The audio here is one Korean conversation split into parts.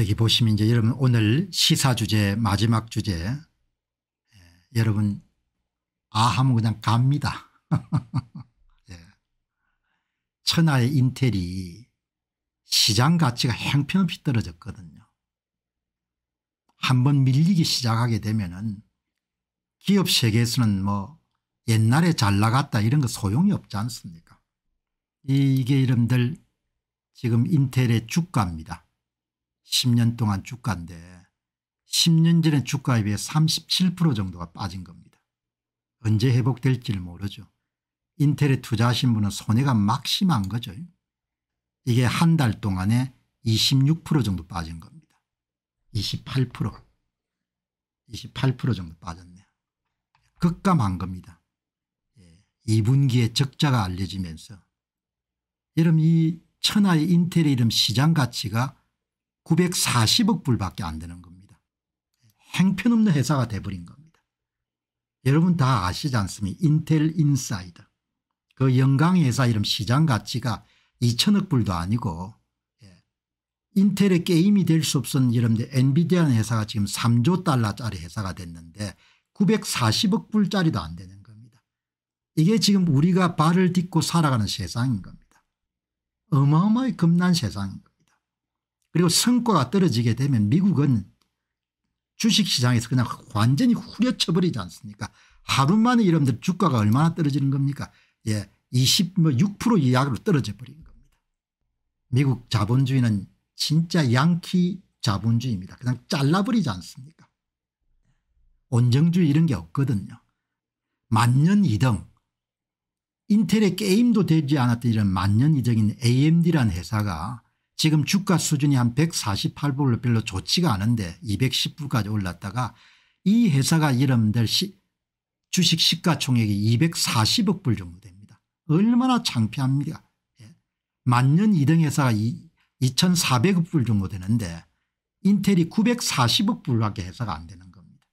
여기 보시면 이제 여러분 오늘 시사 주제 마지막 주제 예, 여러분 아 하면 그냥 갑니다. 예. 천하의 인텔이 시장 가치가 형편없이 떨어졌거든요. 한번 밀리기 시작하게 되면 은 기업 세계에서는 뭐 옛날에 잘 나갔다 이런 거 소용이 없지 않습니까 이게 이름들 지금 인텔의 주가입니다. 10년 동안 주가인데 10년 전에 주가에 비해 37% 정도가 빠진 겁니다. 언제 회복될지를 모르죠. 인텔에 투자하신 분은 손해가 막심한 거죠. 이게 한 달 동안에 26% 정도 빠진 겁니다. 28% 28% 정도 빠졌네요. 극감한 겁니다. 2분기에 예, 적자가 알려지면서 여러분 이 천하의 인텔의 이름 시장 가치가 940억 불밖에 안 되는 겁니다. 행편없는 회사가 돼버린 겁니다. 여러분 다 아시지 않습니까 인텔 인사이드 그 영광의 회사 이름 시장 가치가 2천억 불도 아니고 예. 인텔의 게임이 될 수 없은 여러분들 엔비디아는 회사가 지금 3조 달러짜리 회사가 됐는데 940억 불짜리도 안 되는 겁니다. 이게 지금 우리가 발을 딛고 살아가는 세상인 겁니다. 어마어마히 겁난 세상인 겁니다. 그리고 성과가 떨어지게 되면 미국은 주식시장에서 그냥 완전히 후려쳐버리지 않습니까 하루 만에 여러분들 주가가 얼마나 떨어지는 겁니까 예, 26% 뭐 이하로 떨어져 버린 겁니다. 미국 자본주의는 진짜 양키 자본주의입니다. 그냥 잘라버리지 않습니까 온정주의 이런 게 없거든요. 만년 이등 인텔의 게임도 되지 않았던 이런 만년 이등인 a m d 라는 회사가 지금 주가 수준이 한 148불로 별로 좋지가 않은데 210불까지 올랐다가 이 회사가 이름될 시, 주식 시가총액이 240억 불 정도 됩니다. 얼마나 창피합니까 예. 만년 2등 회사가 2400억 불 정도 되는데 인텔이 940억 불밖에 회사가 안 되는 겁니다.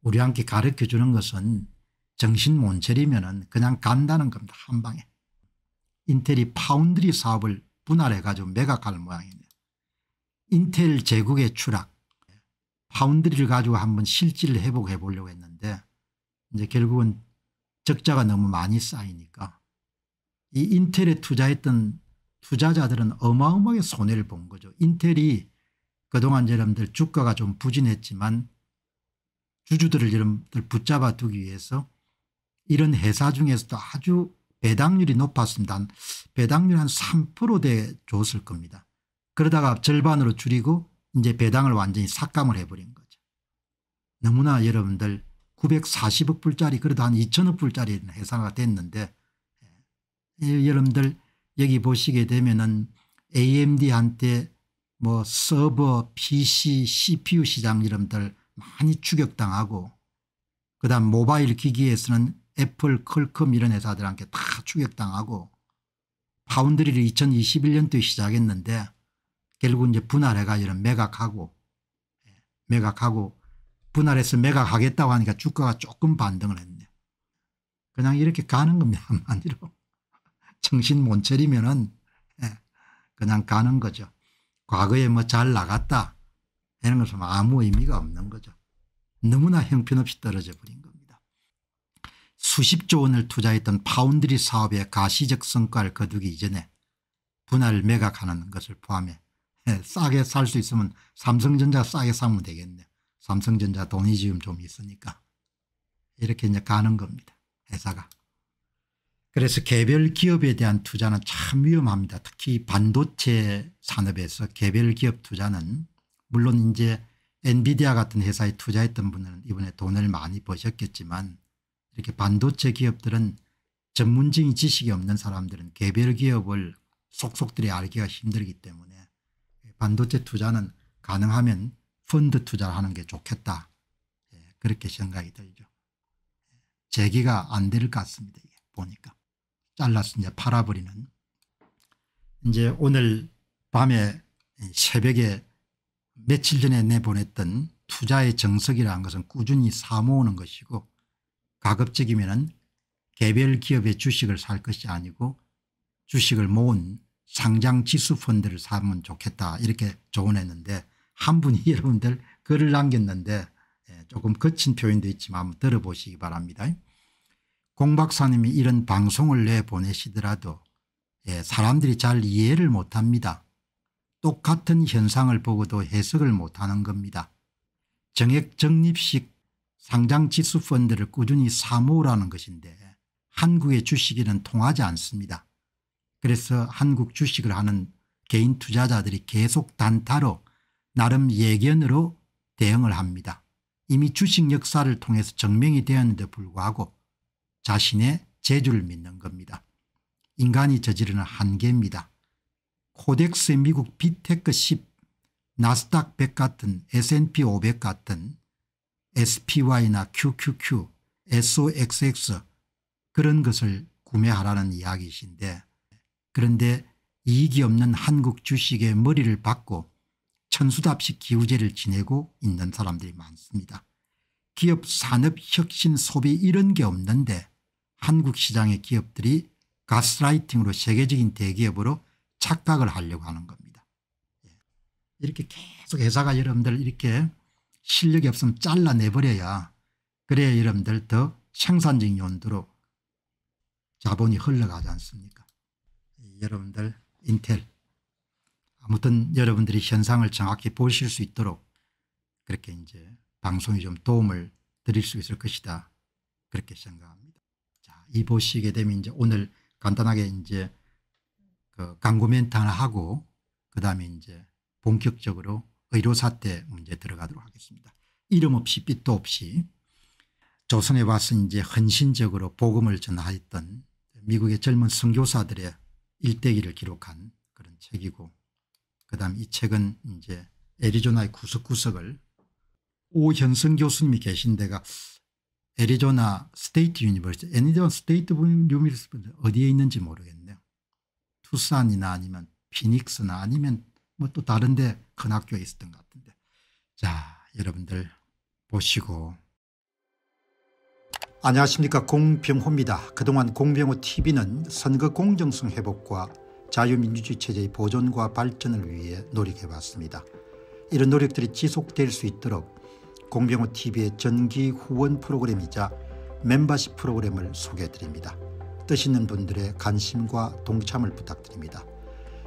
우리 함께 가르쳐 주는 것은 정신 몬 차리면 그냥 간다는 겁니다. 한 방에. 인텔이 파운드리 사업을 분할해가지고 매각할 모양이네 인텔 제국의 추락 파운드리를 가지고 한번 실질 회복해 보려고 했는데 이제 결국은 적자가 너무 많이 쌓이니까 이 인텔에 투자했던 투자자들은 어마어마하게 손해를 본 거죠. 인텔이 그동안 여러분들 주가가 좀 부진했지만 주주들을 여러분들 붙잡아 두기 위해서 이런 회사 중에서도 아주 배당률이 높았습니다. 배당률 한 3%대 줬을 겁니다. 그러다가 절반으로 줄이고 이제 배당을 완전히 삭감을 해버린 거죠. 너무나 여러분들 940억 불짜리 그래도 한 2천억 불짜리 회사가 됐는데 예, 여러분들 여기 보시게 되면은 AMD한테 뭐 서버, PC, CPU 시장 여러분들 많이 추격당하고 그다음 모바일 기기에서는 애플, 컬컴 이런 회사들한테 다 추격당하고 파운드리를 2021년도에 시작했는데 결국 이제 분할해가 이런 매각하고 예, 매각하고 분할해서 매각하겠다고 하니까 주가가 조금 반등을 했네. 그냥 이렇게 가는 겁니다. 한마디로. 정신 못 차리면은 예, 그냥 가는 거죠. 과거에 뭐 잘 나갔다 이런 것은 아무 의미가 없는 거죠. 너무나 형편없이 떨어져 버린 거. 수십조 원을 투자했던 파운드리 사업의 가시적 성과를 거두기 이전에 분할 매각하는 것을 포함해 싸게 살 수 있으면 삼성전자 싸게 사면 되겠네. 삼성전자 돈이 지금 좀 있으니까. 이렇게 이제 가는 겁니다. 회사가. 그래서 개별 기업에 대한 투자는 참 위험합니다. 특히 반도체 산업에서 개별 기업 투자는 물론 이제 엔비디아 같은 회사에 투자했던 분은 이번에 돈을 많이 버셨겠지만 이렇게 반도체 기업들은 전문적인 지식이 없는 사람들은 개별 기업을 속속들이 알기가 힘들기 때문에 반도체 투자는 가능하면 펀드 투자를 하는 게 좋겠다. 예, 그렇게 생각이 들죠. 재기가 안 될 것 같습니다. 보니까. 잘라서 이제 팔아버리는. 이제 오늘 밤에 새벽에 며칠 전에 내보냈던 투자의 정석이라는 것은 꾸준히 사모으는 것이고 가급적이면 개별 기업의 주식을 살 것이 아니고 주식을 모은 상장 지수 펀드를 사면 좋겠다 이렇게 조언했는데 한 분이 여러분들 글을 남겼는데 예, 조금 거친 표현도 있지만 한번 들어보시기 바랍니다. 공 박사님이 이런 방송을 내보내시더라도 예, 사람들이 잘 이해를 못합니다. 똑같은 현상을 보고도 해석을 못하는 겁니다. 정액 정립식 상장 지수 펀드를 꾸준히 사모라는 것인데 한국의 주식에는 통하지 않습니다. 그래서 한국 주식을 하는 개인 투자자들이 계속 단타로 나름 예견으로 대응을 합니다. 이미 주식 역사를 통해서 증명이 되었는데 불구하고 자신의 재주를 믿는 겁니다. 인간이 저지르는 한계입니다. 코덱스의 미국 비테크 10, 나스닥 100 같은 S&P 500 같은 SPY나 QQQ, SOXX 그런 것을 구매하라는 이야기이신데 그런데 이익이 없는 한국 주식의 머리를 박고 천수답식 기우제를 지내고 있는 사람들이 많습니다. 기업 산업 혁신 소비 이런 게 없는데 한국 시장의 기업들이 가스라이팅으로 세계적인 대기업으로 착각을 하려고 하는 겁니다. 예. 이렇게 계속 회사가 여러분들 이렇게 실력이 없으면 잘라내버려야 그래야 여러분들 더 생산적인 연도로 자본이 흘러가지 않습니까 여러분들 인텔 아무튼 여러분들이 현상을 정확히 보실 수 있도록 그렇게 이제 방송이 좀 도움을 드릴 수 있을 것이다 그렇게 생각합니다. 자, 이 보시게 되면 이제 오늘 간단하게 이제 그 광고 멘트 하나 하고 그 다음에 이제 본격적으로 의료사태 문제 들어가도록 하겠습니다. 이름 없이 빛도 없이 조선에 와서 이제 헌신적으로 복음을 전하였던 미국의 젊은 선교사들의 일대기를 기록한 그런 책이고 그다음 이 책은 이제 애리조나의 구석구석을 오현승 교수님이 계신 데가 애리조나 스테이트 유니버시 애리조나 스테이트 유니버시 어디에 있는지 모르겠네요. 투싼이나 아니면 피닉스나 아니면 뭐또 다른데 큰 학교에 있었던 것 같은데 자 여러분들 보시고 안녕하십니까 공병호입니다. 그동안 공병호TV는 선거 공정성 회복과 자유민주주의 체제의 보존과 발전을 위해 노력해왔습니다. 이런 노력들이 지속될 수 있도록 공병호TV의 전기 후원 프로그램이자 멤버십 프로그램을 소개해드립니다. 뜻 있는 분들의 관심과 동참을 부탁드립니다.